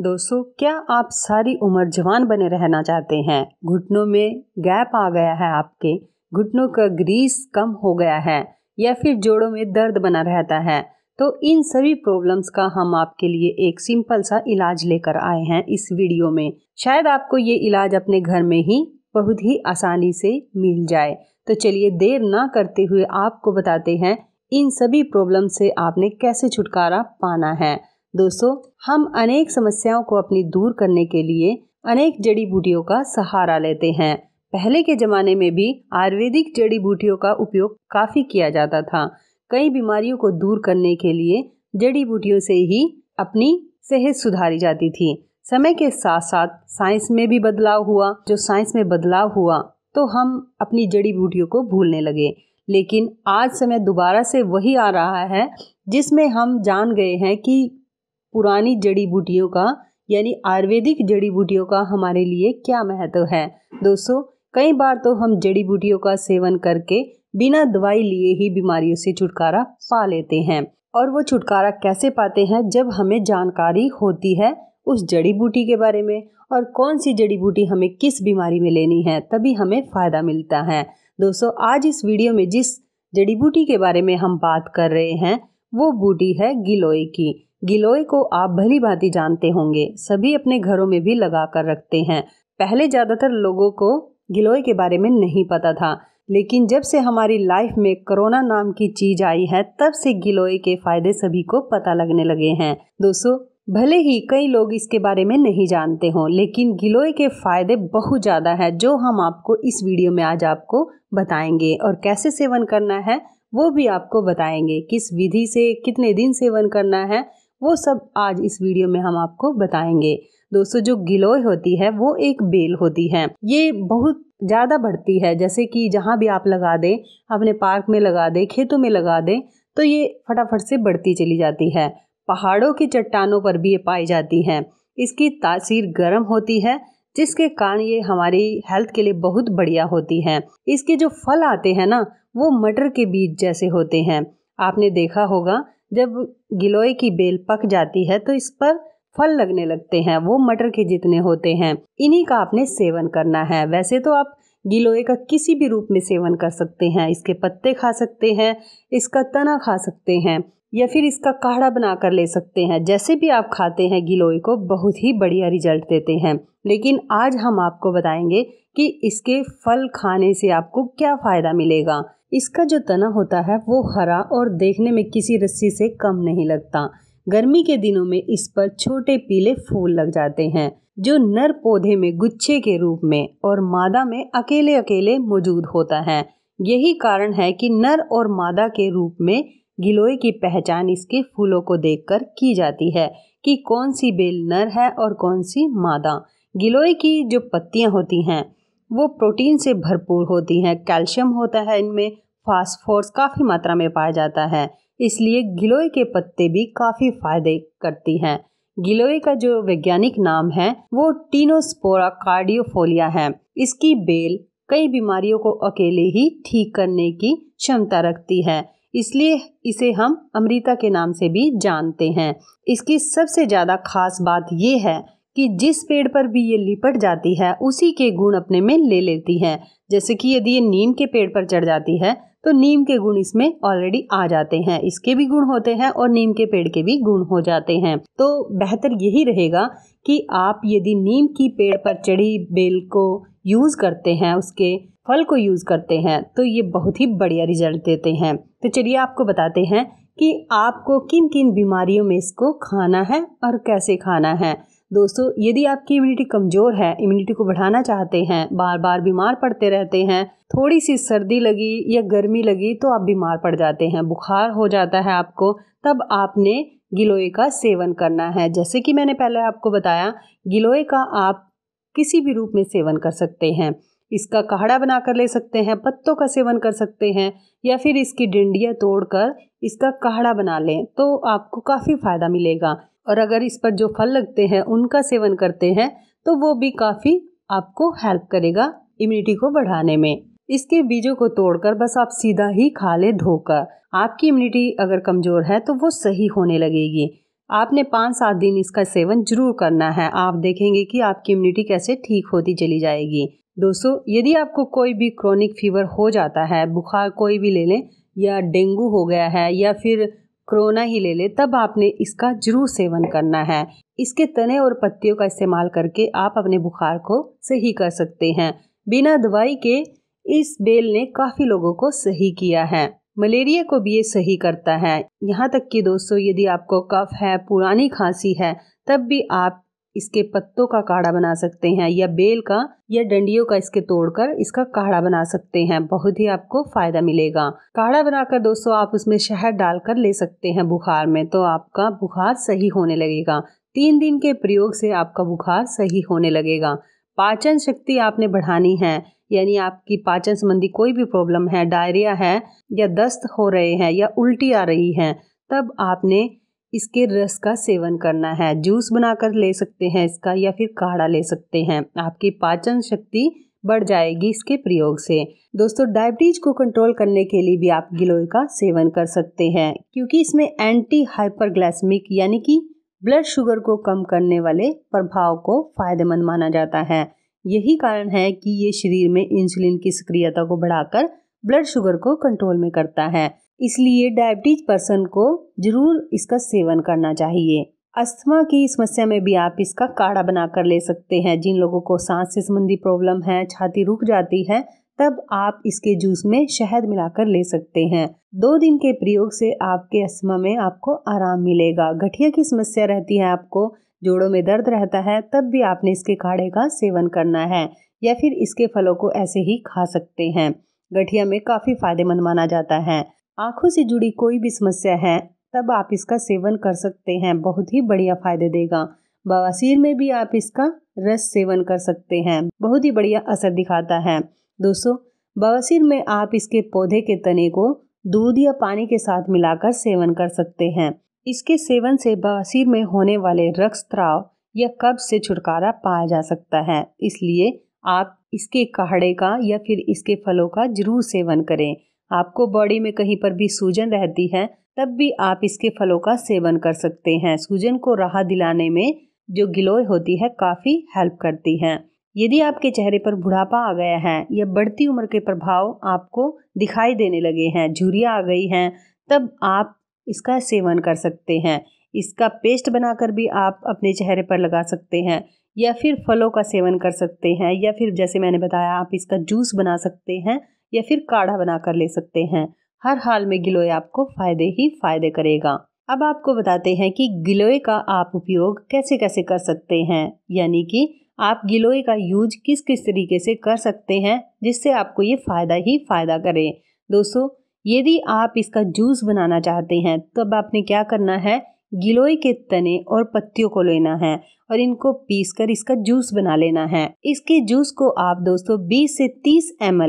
दोस्तों क्या आप सारी उम्र जवान बने रहना चाहते हैं घुटनों में गैप आ गया है आपके घुटनों का ग्रीस कम हो गया है या फिर जोड़ों में दर्द बना रहता है तो इन सभी प्रॉब्लम्स का हम आपके लिए एक सिंपल सा इलाज लेकर आए हैं इस वीडियो में शायद आपको ये इलाज अपने घर में ही बहुत ही आसानी से मिल जाए तो चलिए देर ना करते हुए आपको बताते हैं इन सभी प्रॉब्लम से आपने कैसे छुटकारा पाना है दोस्तों हम अनेक समस्याओं को अपनी दूर करने के लिए अनेक जड़ी बूटियों का सहारा लेते हैं पहले के ज़माने में भी आयुर्वेदिक जड़ी बूटियों का उपयोग काफ़ी किया जाता था कई बीमारियों को दूर करने के लिए जड़ी बूटियों से ही अपनी सेहत सुधारी जाती थी समय के साथ साथ साइंस में भी बदलाव हुआ जो साइंस में बदलाव हुआ तो हम अपनी जड़ी बूटियों को भूलने लगे लेकिन आज समय दोबारा से वही आ रहा है जिसमें हम जान गए हैं कि पुरानी जड़ी बूटियों का यानी आयुर्वेदिक जड़ी बूटियों का हमारे लिए क्या महत्व है दोस्तों कई बार तो हम जड़ी बूटियों का सेवन करके बिना दवाई लिए ही बीमारियों से छुटकारा पा लेते हैं और वो छुटकारा कैसे पाते हैं जब हमें जानकारी होती है उस जड़ी बूटी के बारे में और कौन सी जड़ी बूटी हमें किस बीमारी में लेनी है तभी हमें फ़ायदा मिलता है दोस्तों आज इस वीडियो में जिस जड़ी बूटी के बारे में हम बात कर रहे हैं वो बूटी है गिलोय की गिलोय को आप भली भांति जानते होंगे सभी अपने घरों में भी लगा कर रखते हैं पहले ज़्यादातर लोगों को गिलोय के बारे में नहीं पता था लेकिन जब से हमारी लाइफ में कोरोना नाम की चीज आई है तब से गिलोय के फायदे सभी को पता लगने लगे हैं दोस्तों भले ही कई लोग इसके बारे में नहीं जानते हों लेकिन गिलोय के फायदे बहुत ज़्यादा है जो हम आपको इस वीडियो में आज आपको बताएंगे और कैसे सेवन करना है वो भी आपको बताएंगे किस विधि से कितने दिन सेवन करना है वो सब आज इस वीडियो में हम आपको बताएंगे दोस्तों जो गिलोय होती है वो एक बेल होती है ये बहुत ज़्यादा बढ़ती है जैसे कि जहाँ भी आप लगा दें अपने पार्क में लगा दें खेतों में लगा दें तो ये फटाफट से बढ़ती चली जाती है पहाड़ों की चट्टानों पर भी ये पाई जाती हैं इसकी तासीर गर्म होती है जिसके कारण ये हमारी हेल्थ के लिए बहुत बढ़िया होती है इसके जो फल आते हैं ना वो मटर के बीज जैसे होते हैं आपने देखा होगा जब गिलोय की बेल पक जाती है तो इस पर फल लगने लगते हैं वो मटर के जितने होते हैं इन्हीं का आपने सेवन करना है वैसे तो आप गिलोय का किसी भी रूप में सेवन कर सकते हैं इसके पत्ते खा सकते हैं इसका तना खा सकते हैं या फिर इसका काढ़ा बना कर ले सकते हैं जैसे भी आप खाते हैं गिलोय को बहुत ही बढ़िया रिजल्ट देते हैं लेकिन आज हम आपको बताएंगे कि इसके फल खाने से आपको क्या फ़ायदा मिलेगा इसका जो तना होता है वो हरा और देखने में किसी रस्सी से कम नहीं लगता गर्मी के दिनों में इस पर छोटे पीले फूल लग जाते हैं जो नर पौधे में गुच्छे के रूप में और मादा में अकेले अकेले मौजूद होता है यही कारण है कि नर और मादा के रूप में गिलोय की पहचान इसके फूलों को देखकर की जाती है कि कौन सी बेल नर है और कौन सी मादा गिलोय की जो पत्तियां होती हैं वो प्रोटीन से भरपूर होती हैं कैल्शियम होता है इनमें फास्फोर्स काफ़ी मात्रा में पाया जाता है इसलिए गिलोय के पत्ते भी काफ़ी फायदे करती हैं गिलोय का जो वैज्ञानिक नाम है वो टीनोस्पोरा कार्डियोफोलिया है इसकी बेल कई बीमारियों को अकेले ही ठीक करने की क्षमता रखती है इसलिए इसे हम अमृता के नाम से भी जानते हैं इसकी सबसे ज़्यादा खास बात यह है कि जिस पेड़ पर भी ये लिपट जाती है उसी के गुण अपने में ले लेती है जैसे कि यदि ये नीम के पेड़ पर चढ़ जाती है तो नीम के गुण इसमें ऑलरेडी आ जाते हैं इसके भी गुण होते हैं और नीम के पेड़ के भी गुण हो जाते हैं तो बेहतर यही रहेगा कि आप यदि नीम की पेड़ पर चढ़ी बेल को यूज़ करते हैं उसके फल को यूज़ करते हैं तो ये बहुत ही बढ़िया रिजल्ट देते हैं तो चलिए आपको बताते हैं कि आपको किन किन बीमारियों में इसको खाना है और कैसे खाना है दोस्तों यदि आपकी इम्यूनिटी कमज़ोर है इम्यूनिटी को बढ़ाना चाहते हैं बार बार बीमार पड़ते रहते हैं थोड़ी सी सर्दी लगी या गर्मी लगी तो आप बीमार पड़ जाते हैं बुखार हो जाता है आपको तब आपने गिलोय का सेवन करना है जैसे कि मैंने पहले आपको बताया गिलोय का आप किसी भी रूप में सेवन कर सकते हैं इसका काढ़ा बनाकर ले सकते हैं पत्तों का सेवन कर सकते हैं या फिर इसकी डिंडिया तोड़कर इसका काढ़ा बना लें तो आपको काफ़ी फ़ायदा मिलेगा और अगर इस पर जो फल लगते हैं उनका सेवन करते हैं तो वो भी काफ़ी आपको हेल्प करेगा इम्यूनिटी को बढ़ाने में इसके बीजों को तोड़कर बस आप सीधा ही खा ले धोकर आपकी इम्यूनिटी अगर कमज़ोर है तो वो सही होने लगेगी आपने पाँच सात दिन इसका सेवन जरूर करना है आप देखेंगे कि आपकी इम्यूनिटी कैसे ठीक होती चली जाएगी दोस्तों यदि आपको कोई भी क्रॉनिक फीवर हो जाता है बुखार कोई भी ले लें या डेंगू हो गया है या फिर क्रोना ही ले ले तब आपने इसका जरूर सेवन करना है इसके तने और पत्तियों का इस्तेमाल करके आप अपने बुखार को सही कर सकते हैं बिना दवाई के इस बेल ने काफ़ी लोगों को सही किया है मलेरिया को भी ये सही करता है यहाँ तक कि दोस्तों यदि आपको कफ है पुरानी खांसी है तब भी आप इसके पत्तों का काढ़ा बना सकते हैं या बेल का या डंडियों का इसके तोड़कर इसका काढ़ा बना सकते हैं बहुत ही आपको फायदा मिलेगा काढ़ा बनाकर दोस्तों आप उसमें शहद डालकर ले सकते हैं बुखार में तो आपका बुखार सही होने लगेगा तीन दिन के प्रयोग से आपका बुखार सही होने लगेगा पाचन शक्ति आपने बढ़ानी है यानी आपकी पाचन संबंधी कोई भी प्रॉब्लम है डायरिया है या दस्त हो रहे हैं या उल्टी आ रही है तब आपने इसके रस का सेवन करना है जूस बनाकर ले सकते हैं इसका या फिर काढ़ा ले सकते हैं आपकी पाचन शक्ति बढ़ जाएगी इसके प्रयोग से दोस्तों डायबिटीज को कंट्रोल करने के लिए भी आप गिलोय का सेवन कर सकते हैं क्योंकि इसमें एंटी हाइपरग्लाइसमिक यानी कि ब्लड शुगर को कम करने वाले प्रभाव को फायदेमंद माना जाता है यही कारण है कि ये शरीर में इंसुलिन की सक्रियता को बढ़ाकर ब्लड शुगर को कंट्रोल में करता है इसलिए डायबिटीज पर्सन को जरूर इसका सेवन करना चाहिए अस्थमा की समस्या में भी आप इसका काढ़ा बनाकर ले सकते हैं जिन लोगों को सांस से संबंधी प्रॉब्लम है छाती रुक जाती है तब आप इसके जूस में शहद मिलाकर ले सकते हैं दो दिन के प्रयोग से आपके अस्थमा में आपको आराम मिलेगा गठिया की समस्या रहती है आपको जोड़ों में दर्द रहता है तब भी आपने इसके काढ़े का सेवन करना है या फिर इसके फलों को ऐसे ही खा सकते हैं गठिया में काफ़ी फायदेमंद माना जाता है आँखों से जुड़ी कोई भी समस्या है तब आप इसका सेवन कर सकते हैं बहुत ही बढ़िया फायदे देगा बवासीर में भी आप इसका रस सेवन कर सकते हैं बहुत ही बढ़िया असर दिखाता है दोस्तों बवासीर में आप इसके पौधे के तने को दूध या पानी के साथ मिलाकर सेवन कर सकते हैं इसके सेवन से बवासीर में होने वाले रक्त त्राव या कब्ज से छुटकारा पाया जा सकता है इसलिए आप इसके काढ़े का या फिर इसके फलों का जरूर सेवन करें आपको बॉडी में कहीं पर भी सूजन रहती है तब भी आप इसके फलों का सेवन कर सकते हैं सूजन को राहत दिलाने में जो गिलोय होती है काफ़ी हेल्प करती है यदि आपके चेहरे पर बुढ़ापा आ गया है या बढ़ती उम्र के प्रभाव आपको दिखाई देने लगे हैं झुरियाँ आ गई हैं तब आप इसका सेवन कर सकते हैं इसका पेस्ट बनाकर भी आप अपने चेहरे पर लगा सकते हैं या फिर फलों का सेवन कर सकते हैं या फिर जैसे मैंने बताया आप इसका जूस बना सकते हैं या फिर काढ़ा बनाकर ले सकते हैं हर हाल में गिलोय आपको फायदे ही फायदे करेगा अब आपको बताते हैं कि गिलोय का आप उपयोग कैसे कैसे कर सकते हैं यानी कि आप गिलोय का यूज किस किस तरीके से कर सकते हैं जिससे आपको ये फ़ायदा ही फ़ायदा करे दोस्तों यदि आप इसका जूस बनाना चाहते हैं तब अब आपने क्या करना है गिलोय के तने और पत्तियों को लेना है और इनको पीसकर इसका जूस बना लेना है इसके जूस को आप दोस्तों 20 से 30 एम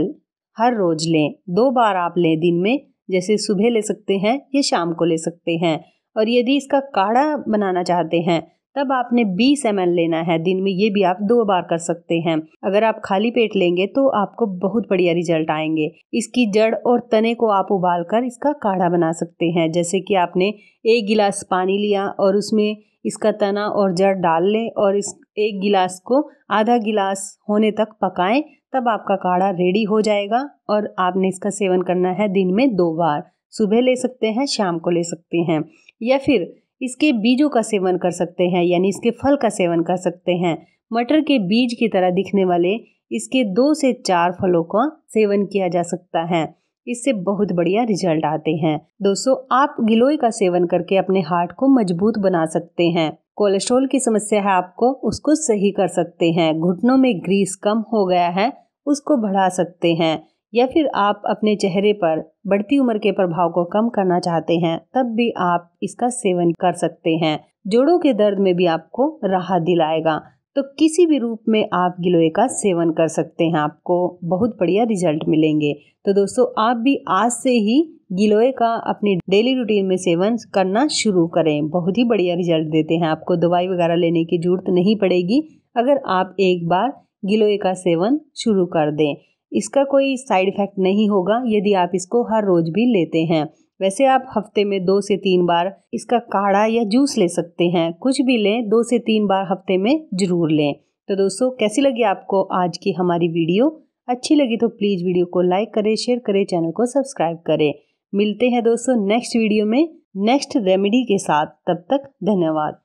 हर रोज लें दो बार आप लें दिन में जैसे सुबह ले सकते हैं या शाम को ले सकते हैं और यदि इसका काढ़ा बनाना चाहते हैं तब आपने 20 एम लेना है दिन में ये भी आप दो बार कर सकते हैं अगर आप खाली पेट लेंगे तो आपको बहुत बढ़िया रिजल्ट आएंगे इसकी जड़ और तने को आप उबाल कर इसका काढ़ा बना सकते हैं जैसे कि आपने एक गिलास पानी लिया और उसमें इसका तना और जड़ डाल लें और इस एक गिलास को आधा गिलास होने तक पकाएं तब आपका काढ़ा रेडी हो जाएगा और आपने इसका सेवन करना है दिन में दो बार सुबह ले सकते हैं शाम को ले सकते हैं या फिर इसके बीजों का सेवन कर सकते हैं यानी इसके फल का सेवन कर सकते हैं मटर के बीज की तरह दिखने वाले इसके दो से चार फलों का सेवन किया जा सकता है इससे बहुत बढ़िया रिजल्ट आते हैं दोस्तों आप गिलोय का सेवन करके अपने हार्ट को मजबूत बना सकते हैं कोलेस्ट्रोल की समस्या है आपको उसको सही कर सकते हैं घुटनों में ग्रीस कम हो गया है उसको बढ़ा सकते हैं या फिर आप अपने चेहरे पर बढ़ती उम्र के प्रभाव को कम करना चाहते हैं तब भी आप इसका सेवन कर सकते हैं जोड़ों के दर्द में भी आपको राहत दिलाएगा तो किसी भी रूप में आप गिलोय का सेवन कर सकते हैं आपको बहुत बढ़िया रिजल्ट मिलेंगे तो दोस्तों आप भी आज से ही गिलोय का अपनी डेली रूटीन में सेवन करना शुरू करें बहुत ही बढ़िया रिजल्ट देते हैं आपको दवाई वगैरह लेने की जरूरत नहीं पड़ेगी अगर आप एक बार गिलोय का सेवन शुरू कर दें इसका कोई साइड इफ़ेक्ट नहीं होगा यदि आप इसको हर रोज़ भी लेते हैं वैसे आप हफ्ते में दो से तीन बार इसका काढ़ा या जूस ले सकते हैं कुछ भी लें दो से तीन बार हफ्ते में ज़रूर लें तो दोस्तों कैसी लगी आपको आज की हमारी वीडियो अच्छी लगी तो प्लीज़ वीडियो को लाइक करें शेयर करें चैनल को सब्सक्राइब करें मिलते हैं दोस्तों नेक्स्ट वीडियो में नेक्स्ट रेमेडी के साथ तब तक धन्यवाद